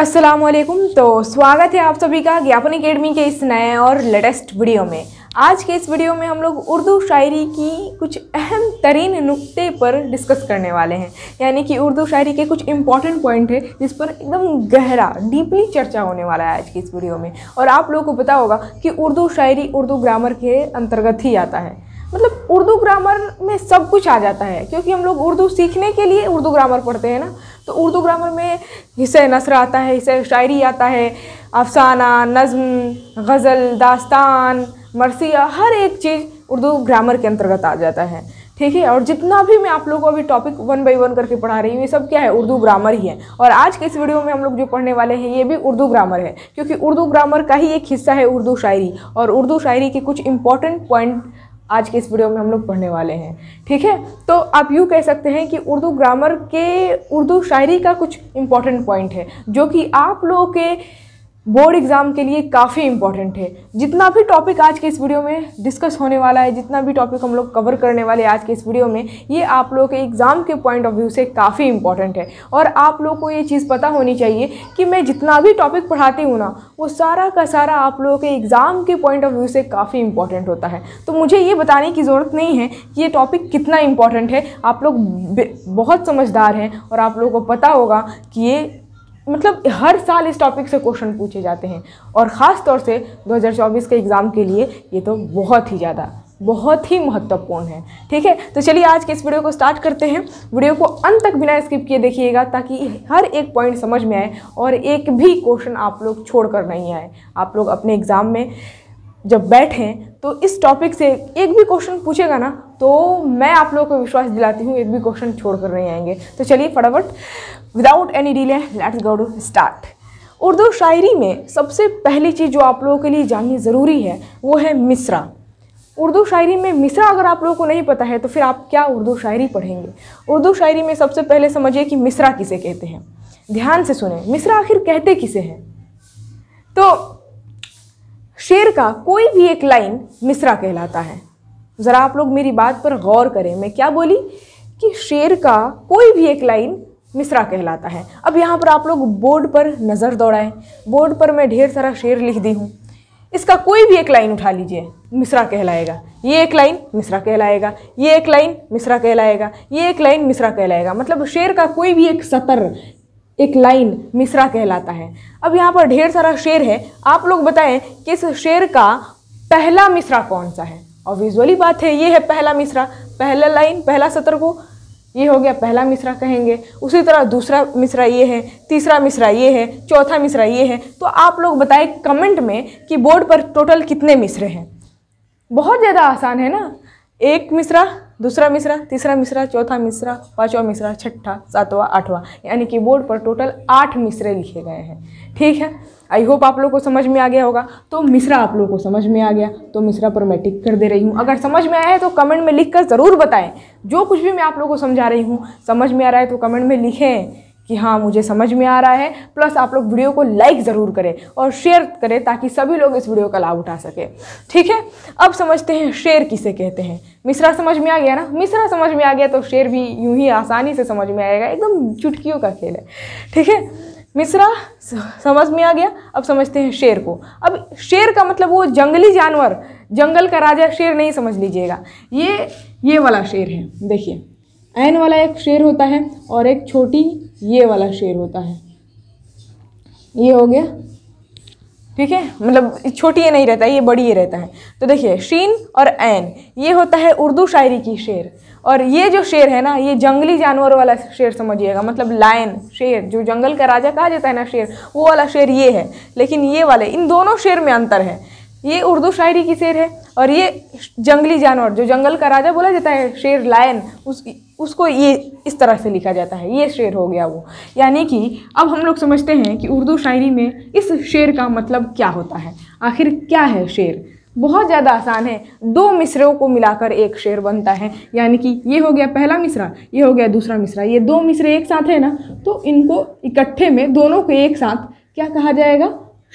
अस्सलाम वालेकुम तो स्वागत है आप सभी का ज्ञापन अकेडमी के इस नए और लेटेस्ट वीडियो में आज के इस वीडियो में हम लोग उर्दू शायरी की कुछ अहम तरीन नुक्ते पर डिस्कस करने वाले हैं यानी कि उर्दू शायरी के कुछ इंपॉर्टेंट पॉइंट है जिस पर एकदम गहरा डीपली चर्चा होने वाला है आज की इस वीडियो में और आप लोगों को पता होगा कि उर्दू शायरी उर्दू ग्रामर के अंतर्गत ही आता है मतलब उर्दू ग्रामर में सब कुछ आ जाता है क्योंकि हम लोग उर्दू सीखने के लिए उर्दू ग्रामर पढ़ते हैं ना तो उर्दू ग्रामर में हिस्से नसर आता है हिस्से शायरी आता है अफसाना नज़म गज़ल दास्तान मरसिया हर एक चीज़ उर्दू ग्रामर के अंतर्गत आ जाता है ठीक है और जितना भी मैं आप लोगों को अभी टॉपिक वन बाई वन करके पढ़ा रही हूँ ये सब क्या है उर्दू ग्रामर ही है और आज के इस वीडियो में हम लोग जो पढ़ने वाले हैं ये भी उर्दू ग्रामर है क्योंकि उर्दू ग्रामर का ही एक हिस्सा है उर्दू शायरी और उर्दू शायरी के कुछ इंपॉर्टेंट पॉइंट आज के इस वीडियो में हम लोग पढ़ने वाले हैं ठीक है तो आप यूँ कह सकते हैं कि उर्दू ग्रामर के उर्दू शायरी का कुछ इम्पॉर्टेंट पॉइंट है जो कि आप लोगों के बोर्ड एग्ज़ाम के लिए काफ़ी इंपॉर्टेंट है जितना भी टॉपिक आज के इस वीडियो में डिस्कस होने वाला है जितना भी टॉपिक हम लोग कवर करने वाले आज के इस वीडियो में ये आप लोगों के एग्ज़ाम के पॉइंट ऑफ व्यू से काफ़ी इंपॉर्टेंट है और आप लोग को ये चीज़ पता होनी चाहिए कि मैं जितना भी टॉपिक पढ़ाती हूँ ना वो सारा का सारा आप लोगों के एग्ज़ाम के पॉइंट ऑफ व्यू से काफ़ी इंपॉर्टेंट होता है तो मुझे ये बताने की ज़रूरत नहीं है कि ये टॉपिक कितना इंपॉर्टेंट है आप लोग बहुत समझदार हैं और आप लोगों को पता होगा कि ये मतलब हर साल इस टॉपिक से क्वेश्चन पूछे जाते हैं और ख़ास तौर से 2024 के एग्ज़ाम के लिए ये तो बहुत ही ज़्यादा बहुत ही महत्वपूर्ण है ठीक है तो चलिए आज के इस वीडियो को स्टार्ट करते हैं वीडियो को अंत तक बिना स्किप किए देखिएगा ताकि हर एक पॉइंट समझ में आए और एक भी क्वेश्चन आप लोग छोड़ कर नहीं आए आप लोग अपने एग्ज़ाम में जब बैठें तो इस टॉपिक से एक भी क्वेश्चन पूछेगा ना तो मैं आप लोगों को विश्वास दिलाती हूँ एक भी क्वेश्चन छोड़ कर नहीं आएंगे तो चलिए फटाफट without any delay let's go to start Urdu शायरी में सबसे पहली चीज़ जो आप लोगों के लिए जाननी ज़रूरी है वो है मिसरा उर्दू शायरी में मिसरा अगर आप लोगों को नहीं पता है तो फिर आप क्या उर्दू शायरी पढ़ेंगे उर्दू शायरी में सबसे पहले समझिए कि मिसरा किसे कहते हैं ध्यान से सुने मिसरा आखिर कहते किसे हैं तो शेर का कोई भी एक लाइन मिसरा कहलाता है ज़रा आप लोग मेरी बात पर गौर करें मैं क्या बोली कि शेर का कोई भी एक लाइन मिसरा कहलाता है अब यहाँ पर आप लोग बोर्ड पर नज़र दौड़ाएं बोर्ड पर मैं ढेर सारा शेर लिख दी हूँ इसका कोई भी एक लाइन उठा लीजिए मिसरा कहलाएगा ये एक लाइन मिसरा कहलाएगा ये एक लाइन मिसरा कहलाएगा ये एक लाइन मिसरा कहलाएगा मतलब शेर का कोई भी एक सतर एक लाइन मिसरा कहलाता है अब यहाँ पर ढेर सारा शेर है आप लोग बताएं कि इस शेर का पहला मिसरा कौन सा है और विजुअली बात है ये है पहला मिसरा पहला लाइन पहला सत्र को ये हो गया पहला मिसरा कहेंगे उसी तरह दूसरा मिसरा ये है तीसरा मिसरा ये है चौथा मिसरा ये है तो आप लोग बताएं कमेंट में कि बोर्ड पर टोटल कितने मिसरे हैं बहुत ज़्यादा आसान है ना एक मिसरा दूसरा मिश्रा तीसरा मिश्रा चौथा मिश्रा पांचवा मिश्रा छठा सातवा आठवा यानी कि बोर्ड पर टोटल आठ मिसरे लिखे गए हैं ठीक है आई होप आप लोग को समझ में आ गया होगा तो मिश्रा आप लोग को समझ में आ गया तो मिश्रा पर मैं टिक कर दे रही हूँ अगर समझ में आया है तो कमेंट में लिख कर ज़रूर बताएं जो कुछ भी मैं आप लोग को समझा रही हूँ समझ में आ रहा है तो कमेंट में लिखें कि हाँ मुझे समझ में आ रहा है प्लस आप लोग वीडियो को लाइक ज़रूर करें और शेयर करें ताकि सभी लोग इस वीडियो का लाभ उठा सकें ठीक है अब समझते हैं शेर किसे कहते हैं मिसरा समझ में आ गया ना मिसरा समझ में आ गया तो शेर भी यूं ही आसानी से समझ में आएगा एकदम चुटकियों का खेल है ठीक है मिसरा समझ में आ गया अब समझते हैं शेर को अब शेर का मतलब वो जंगली जानवर जंगल का राजा शेर नहीं समझ लीजिएगा ये ये वाला शेर है देखिए ऐन वाला एक शेर होता है और एक छोटी ये वाला शेर होता है ये हो गया ठीक है मतलब छोटी ये नहीं रहता ये बड़ी ये रहता है तो देखिए शीन और ऐन ये होता है उर्दू शायरी की शेर और ये जो शेर है ना ये जंगली जानवर वाला शेर समझिएगा मतलब लायन शेर जो जंगल का राजा कहा जाता है ना शेर वो वाला शेर ये है लेकिन ये वाले इन दोनों शेर में अंतर है ये उर्दू शायरी की शेर है और ये जंगली जानवर जो जंगल का राजा बोला जाता है शेर लायन उसकी उसको ये इस तरह से लिखा जाता है ये शेर हो गया वो यानी कि अब हम लोग समझते हैं कि उर्दू शायरी में इस शेर का मतलब क्या होता है आखिर क्या है शेर बहुत ज़्यादा आसान है दो मिसरों को मिलाकर एक शेर बनता है यानी कि ये हो गया पहला मिसरा ये हो गया दूसरा मिसरा ये दो मिसरे एक साथ है ना तो इनको इकट्ठे में दोनों को एक साथ क्या कहा जाएगा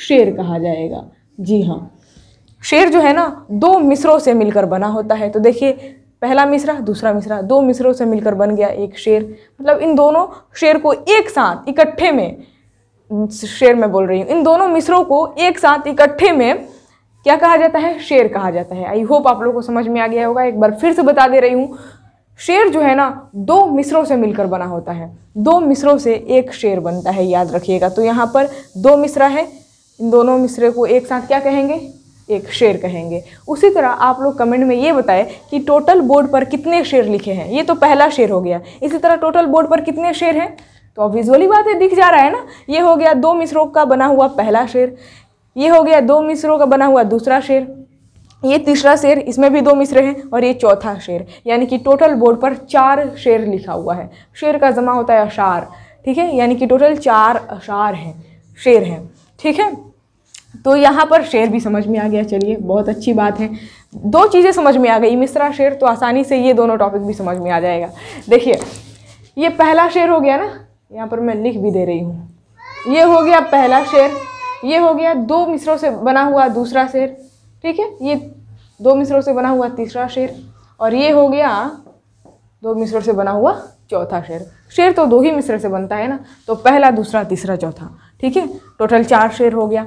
शेर कहा जाएगा जी हाँ शेर जो है ना दो मिसरों से मिलकर बना होता है तो देखिए पहला मिश्रा दूसरा मिसरा दो मिश्रों से मिलकर बन गया एक शेर मतलब इन दोनों शेर को एक साथ इकट्ठे में शेर में बोल रही हूँ इन दोनों मिसरों को एक साथ इकट्ठे में क्या कहा जाता है शेर कहा जाता है आई होप आप लोगों को समझ में आ गया होगा एक बार फिर से बता दे रही हूँ शेर जो है ना दो मिसरों से मिलकर बना होता है दो मिसरों से एक शेर बनता है याद रखिएगा तो यहाँ पर दो मिसरा है इन दोनों मिश्रे को एक साथ क्या कहेंगे एक शेर कहेंगे उसी तरह आप लोग कमेंट में ये बताएं कि टोटल बोर्ड पर कितने शेर लिखे हैं ये तो पहला शेर हो गया इसी तरह टोटल बोर्ड पर कितने शेर हैं तो अब विजुअली बात है दिख जा रहा है ना ये हो गया दो मिसरों का बना हुआ पहला शेर ये हो गया दो मिसरों का बना हुआ दूसरा शेर ये तीसरा शेर इसमें भी दो मिसरे हैं और ये चौथा शेर यानी कि टोटल बोर्ड पर चार शेर लिखा हुआ है शेर का जमा होता है अशार ठीक है यानी कि टोटल चार अशार हैं शेर हैं ठीक है तो यहाँ पर शेर भी समझ में आ गया चलिए बहुत अच्छी बात है दो चीज़ें समझ में आ गई मिश्रा शेर तो आसानी से ये दोनों टॉपिक भी समझ में आ जाएगा देखिए ये पहला शेर हो गया ना यहाँ पर मैं लिख भी दे रही हूँ ये हो गया पहला शेर ये हो गया दो मिसरों से बना हुआ दूसरा शेर ठीक है ये दो मिसरों से बना हुआ तीसरा शेर और ये हो गया दो मिसरों से बना हुआ चौथा शेर शेर तो दो ही मिसरे से बनता है ना तो पहला दूसरा तीसरा चौथा ठीक है टोटल चार शेर हो गया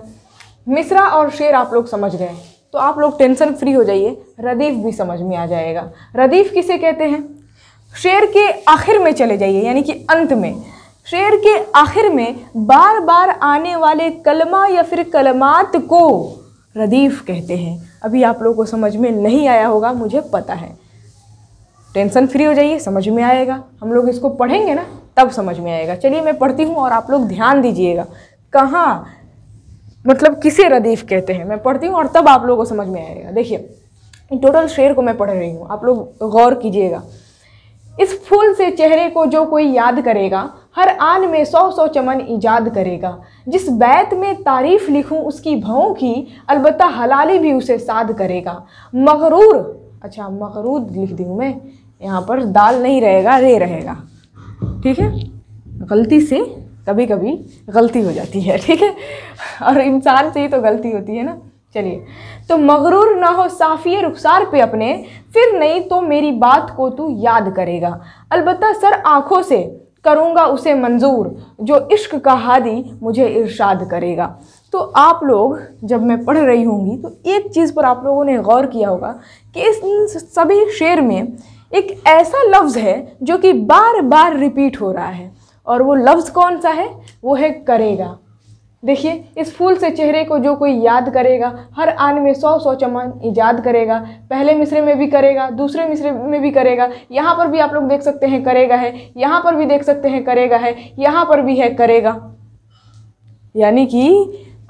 मिश्रा और शेर आप लोग समझ गए तो आप लोग टेंशन फ्री हो जाइए रदीफ भी समझ में आ जाएगा रदीफ किसे कहते हैं शेर के आखिर में चले जाइए यानी कि अंत में शेर के आखिर में बार बार आने वाले कलमा या फिर कलमात को रदीफ कहते हैं अभी आप लोगों को समझ में नहीं आया होगा मुझे पता है टेंशन फ्री हो जाइए समझ में आएगा हम लोग इसको पढ़ेंगे ना तब समझ में आएगा चलिए मैं पढ़ती हूँ और आप लोग ध्यान दीजिएगा कहाँ मतलब किसे रदीफ कहते हैं मैं पढ़ती हूँ और तब आप लोगों को समझ में आएगा देखिए टोटल शेर को मैं पढ़ रही हूँ आप लोग गौर कीजिएगा इस फूल से चेहरे को जो कोई याद करेगा हर आन में सौ सौ चमन ईजाद करेगा जिस बैत में तारीफ़ लिखूं उसकी भवों की अलबत् हलाली भी उसे साद करेगा मगरूर अच्छा मगरूद लिख दी मैं यहाँ पर दाल नहीं रहेगा रे रहेगा ठीक है गलती से कभी कभी गलती हो जाती है ठीक है और इंसान से ही तो गलती होती है ना चलिए तो मगरूर ना हो साफ़ी रुखसार पे अपने फिर नहीं तो मेरी बात को तू याद करेगा अलबत् सर आँखों से करूँगा उसे मंजूर जो इश्क का हादी मुझे इरशाद करेगा तो आप लोग जब मैं पढ़ रही होंगी तो एक चीज़ पर आप लोगों ने गौर किया होगा कि इस सभी शेर में एक ऐसा लफ्ज़ है जो कि बार बार रिपीट हो रहा है और वो लफ्ज़ कौन सा है वो है करेगा देखिए इस फूल से चेहरे को जो कोई याद करेगा हर आन में सौ सौ चमन ईजाद करेगा पहले मिसरे में भी करेगा दूसरे मिसरे में भी करेगा यहाँ पर भी आप लोग देख सकते हैं करेगा है यहाँ पर भी देख सकते हैं करेगा है यहाँ पर भी है करेगा यानी कि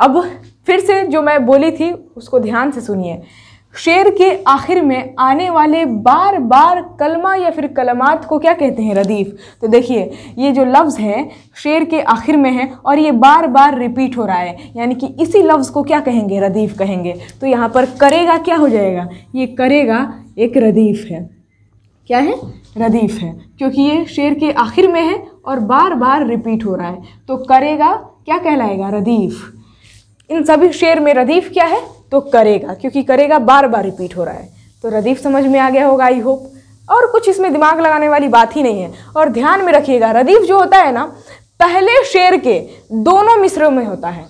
अब फिर से जो मैं बोली थी उसको ध्यान से सुनिए शेर के आखिर में आने वाले बार बार कलमा या फिर कलमात को क्या कहते हैं रदीफ़ तो देखिए ये जो लफ्ज़ है शेर के आखिर में है और ये बार बार रिपीट हो रहा है यानी कि इसी लफ्ज़ को क्या कहेंगे रदीफ़ कहेंगे तो यहाँ पर करेगा क्या हो जाएगा ये करेगा एक रदीफ़ है क्या है रदीफ़ है क्योंकि ये शेर के आखिर में है और बार बार रिपीट हो रहा है तो करेगा क्या कहलाएगा रदीफ़ इन सभी शेर में रदीफ़ क्या है तो करेगा क्योंकि करेगा बार बार रिपीट हो रहा है तो रदीफ समझ में आ गया होगा आई होप और कुछ इसमें दिमाग लगाने वाली बात ही नहीं है और ध्यान में रखिएगा रदीफ जो होता है ना पहले शेर के दोनों मिसरों में होता है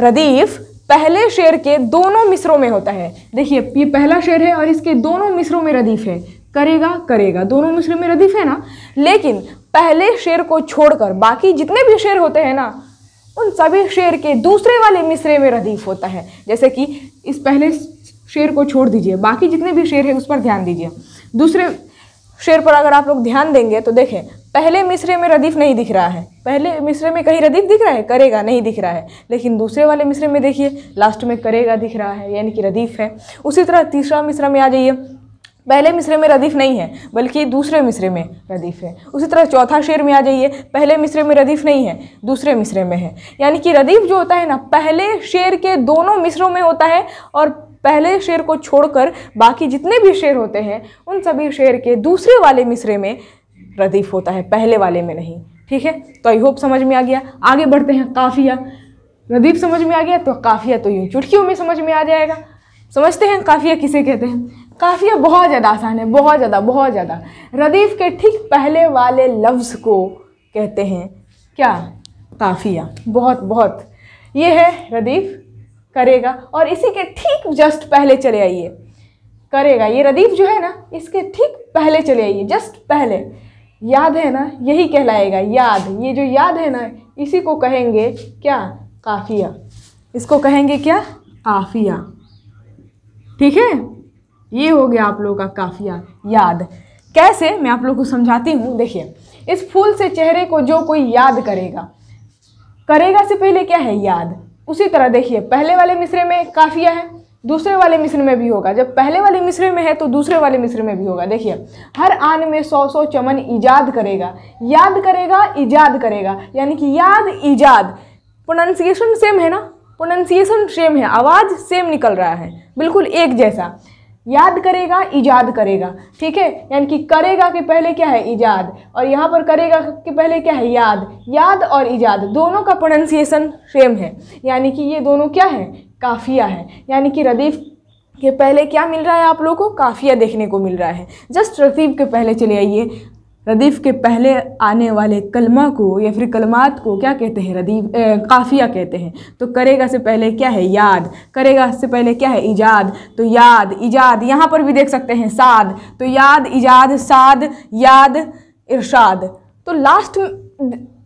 रदीफ पहले शेर के दोनों मिसरों में होता है देखिए ये पहला शेर है और इसके दोनों मिसरों में रदीफ है करेगा करेगा दोनों मिसरों में रदीफ है ना लेकिन पहले शेर को छोड़कर बाकी जितने भी शेर होते हैं ना उन सभी शेर के दूसरे वाले मिसरे में रदीफ होता है जैसे कि इस पहले शेर को छोड़ दीजिए बाकी जितने भी शेर हैं उस पर ध्यान दीजिए दूसरे शेर पर अगर आप लोग ध्यान देंगे तो देखें पहले मिसरे में रदीफ नहीं दिख रहा है पहले मिसरे में कहीं रदीफ दिख रहा है करेगा नहीं दिख रहा है लेकिन दूसरे वाले मिसरे में देखिए लास्ट में करेगा दिख रहा है यानी कि रदीफ है उसी तरह तीसरा मिसरा में आ जाइए पहले मिसरे में रदीफ़ नहीं है बल्कि दूसरे मिसरे में रदीफ़ है उसी तरह चौथा शेर में आ जाइए पहले मिसरे में रदीफ़ नहीं है दूसरे मिसरे में है यानी कि रदीफ़ जो होता है ना पहले शेर के दोनों मिसरों में होता है और पहले शेर को छोड़कर बाकी जितने भी शेर होते हैं उन सभी शेर के दूसरे वाले मिसरे में रदीफ़ होता है पहले वाले में नहीं ठीक है तो आई होप समझ में आ गया आगे बढ़ते हैं काफ़िया रदीफ समझ में आ गया तो काफ़िया तो यूँ चुटकियों में समझ में आ जाएगा समझते हैं काफ़िया किसे कहते हैं काफ़ी बहुत ज़्यादा आसान है बहुत ज़्यादा बहुत ज़्यादा रदीफ़ के ठीक पहले वाले लफ्ज़ को कहते हैं क्या काफ़िया बहुत बहुत ये है रदीफ़ करेगा और इसी के ठीक जस्ट पहले चले आइए करेगा ये रदीफ़ जो है ना इसके ठीक पहले चले आइए जस्ट पहले याद है ना यही कहलाएगा याद ये जो याद है ना इसी को कहेंगे क्या काफ़िया इसको कहेंगे क्या काफ़िया ठीक है ये हो गया आप लोगों का काफिया याद कैसे मैं आप लोग को समझाती हूँ देखिए इस फूल से चेहरे को जो कोई याद करेगा करेगा से पहले क्या है याद उसी तरह देखिए पहले वाले मिसरे में काफिया है दूसरे वाले मिस्र में भी होगा जब पहले वाले मिस्र में है तो दूसरे वाले मिस्र में भी होगा देखिए हर आन में सौ सौ चमन ईजाद करेगा याद करेगा ईजाद करेगा यानी कि याद ईजाद प्रोनाउंसिएशन सेम है ना प्रोनाउंसिएशन सेम है आवाज़ सेम निकल रहा है बिल्कुल एक जैसा याद करेगा ईजाद करेगा ठीक है यानी कि करेगा के पहले क्या है ईजाद और यहाँ पर करेगा के पहले क्या है याद याद और ईजाद दोनों का प्रोनाउंसिएशन सेम है यानी कि ये दोनों क्या है काफिया है यानी कि रदीफ के पहले क्या मिल रहा है आप लोगों को काफिया देखने को मिल रहा है जस्ट रदीफ के पहले चले आइए रदीफ़ के पहले आने वाले कलमा को या फिर कलमात को क्या कहते हैं रदीफ काफ़िया कहते हैं तो करेगा से पहले क्या है याद करेगा से पहले क्या है इजाद तो याद इजाद यहाँ पर भी देख सकते हैं साद तो याद इजाद साद याद इरशाद तो लास्ट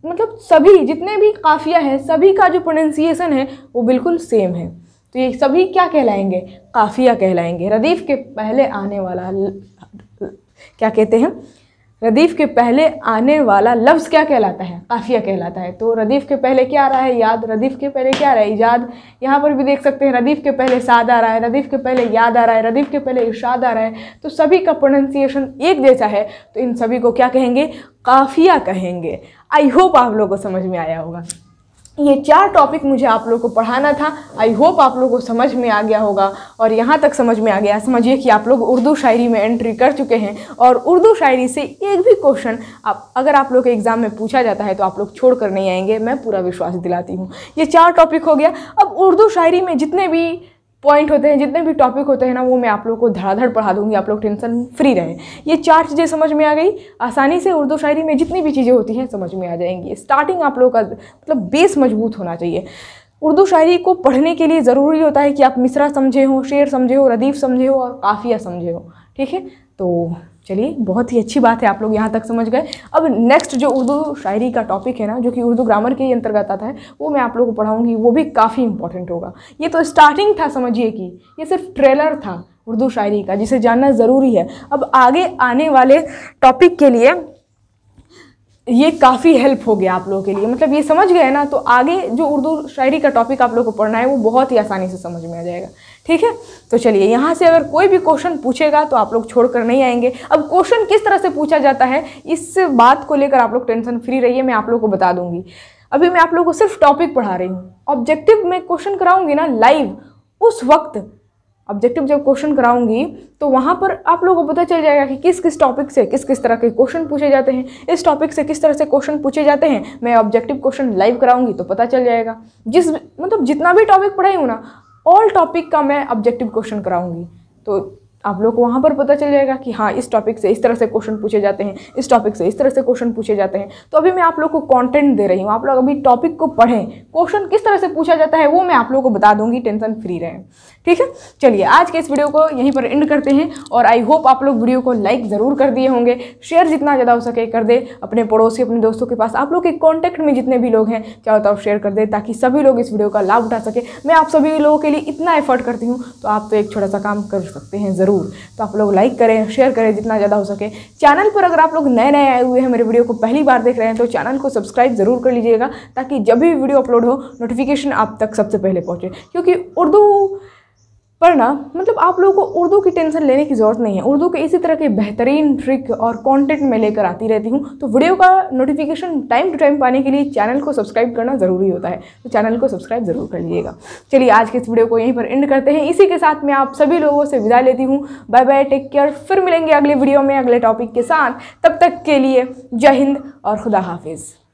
मतलब सभी जितने भी काफ़िया है सभी का जो प्रोनाउंसिएशन है वो बिल्कुल सेम है तो ये सभी क्या कहलाएंगे काफ़िया कहलाएंगे रदीफ़ के पहले आने वाला क्या कहते हैं रदीफ़ के पहले आने वाला लफ्ज़ क्या कहलाता है काफ़िया कहलाता है तो रदीफ़ के पहले क्या आ रहा है याद रदीफ़ के पहले क्या आ रहा है ईजाद यहाँ पर भी देख सकते हैं रदीफ़ के पहले साद आ रहा है रदीफ़ के पहले याद आ रहा है रदीफ़ के पहले इर्शाद आ रहा है तो सभी का प्रोनंसिएशन एक जैसा है तो इन सभी को क्या कहेंगे काफ़िया कहेंगे आई होप आप लोगों को समझ में आया होगा ये चार टॉपिक मुझे आप लोग को पढ़ाना था आई होप आप लोग को समझ में आ गया होगा और यहाँ तक समझ में आ गया समझिए कि आप लोग उर्दू शायरी में एंट्री कर चुके हैं और उर्दू शायरी से एक भी क्वेश्चन आप अगर आप लोग के एग्ज़ाम में पूछा जाता है तो आप लोग छोड़ कर नहीं आएंगे मैं पूरा विश्वास दिलाती हूँ ये चार टॉपिक हो गया अब उर्दू शायरी में जितने भी पॉइंट होते हैं जितने भी टॉपिक होते हैं ना वो मैं आप लोग को धड़ाधड़ पढ़ा दूंगी आप लोग टेंशन फ्री रहें ये चार चीज़ें समझ में आ गई आसानी से उर्दू शायरी में जितनी भी चीज़ें होती हैं समझ में आ जाएंगी स्टार्टिंग आप लोग का मतलब बेस मजबूत होना चाहिए उर्दू शायरी को पढ़ने के लिए ज़रूरी होता है कि आप मिसरा समझे हो शेर समझे हो रदीफ़ समझे हो और काफ़िया समझे हो ठीक है तो चलिए बहुत ही अच्छी बात है आप लोग यहाँ तक समझ गए अब नेक्स्ट जो उर्दू शायरी का टॉपिक है ना जो कि उर्दू ग्रामर के अंतर्गत आता है वो मैं आप लोग को पढ़ाऊँगी वो भी काफ़ी इंपॉर्टेंट होगा ये तो स्टार्टिंग था समझिए कि ये सिर्फ ट्रेलर था उर्दू शायरी का जिसे जानना ज़रूरी है अब आगे आने वाले टॉपिक के लिए ये काफ़ी हेल्प हो गया आप लोगों के लिए मतलब ये समझ गए ना तो आगे जो उर्दू शायरी का टॉपिक आप लोग को पढ़ना है वो बहुत ही आसानी से समझ में आ जाएगा ठीक है तो चलिए यहाँ से अगर कोई भी क्वेश्चन पूछेगा तो आप लोग छोड़कर नहीं आएंगे अब क्वेश्चन किस तरह से पूछा जाता है इस बात को लेकर आप लोग टेंशन फ्री रहिए मैं आप लोग को बता दूंगी अभी मैं आप लोग को सिर्फ टॉपिक पढ़ा रही हूँ ऑब्जेक्टिव में क्वेश्चन कराऊंगी ना लाइव उस वक्त ऑब्जेक्टिव जब क्वेश्चन कराऊंगी तो वहाँ पर आप लोगों को पता चल जाएगा कि किस किस टॉपिक से किस किस तरह के क्वेश्चन पूछे जाते हैं इस टॉपिक से किस तरह से क्वेश्चन पूछे जाते हैं मैं ऑब्जेक्टिव क्वेश्चन लाइव कराऊंगी तो पता चल जाएगा जिस मतलब जितना भी टॉपिक पढ़ाई हूँ ना ऑल टॉपिक का मैं ऑब्जेक्टिव क्वेश्चन कराऊंगी तो आप लोग को वहाँ पर पता चल जाएगा कि हाँ इस टॉपिक से इस तरह से क्वेश्चन पूछे जाते हैं इस टॉपिक से इस तरह से क्वेश्चन पूछे जाते हैं तो अभी मैं आप लोग को कंटेंट दे रही हूँ आप लोग अभी टॉपिक को पढ़ें क्वेश्चन किस तरह से पूछा जाता है वो मैं आप लोग को बता दूंगी टेंशन फ्री रहें ठीक है चलिए आज के इस वीडियो को यहीं पर एंड करते हैं और आई होप आप लोग वीडियो को लाइक ज़रूर कर दिए होंगे शेयर जितना ज़्यादा हो सके कर दे अपने पड़ोसी अपने दोस्तों के पास आप लोग के कॉन्टैक्ट में जितने भी लोग हैं क्या होता है शेयर कर दे ताकि सभी लोग इस वीडियो का लाभ उठा सके मैं आप सभी लोगों के लिए इतना एफर्ट करती हूँ तो आप तो एक छोटा सा काम कर सकते हैं ज़रूर ज़रूर तो आप लोग लाइक करें शेयर करें जितना ज़्यादा हो सके चैनल पर अगर आप लोग नए नए आए हुए हैं मेरे वीडियो को पहली बार देख रहे हैं तो चैनल को सब्सक्राइब ज़रूर कर लीजिएगा ताकि जब भी वीडियो अपलोड हो नोटिफिकेशन आप तक सबसे पहले पहुँचे क्योंकि उर्दू पढ़ना मतलब आप लोगों को उर्दू की टेंशन लेने की ज़रूरत नहीं है उर्दू के इसी तरह के बेहतरीन ट्रिक और कंटेंट मैं लेकर आती रहती हूँ तो वीडियो का नोटिफिकेशन टाइम टू टाइम पाने के लिए चैनल को सब्सक्राइब करना ज़रूरी होता है तो चैनल को सब्सक्राइब ज़रूर कर लीजिएगा चलिए आज के इस वीडियो को यहीं पर एंड करते हैं इसी के साथ मैं आप सभी लोगों से विदा लेती हूँ बाय बाय टेक केयर फिर मिलेंगे अगले वीडियो में अगले टॉपिक के साथ तब तक के लिए जय हिंद और खुदा हाफिज़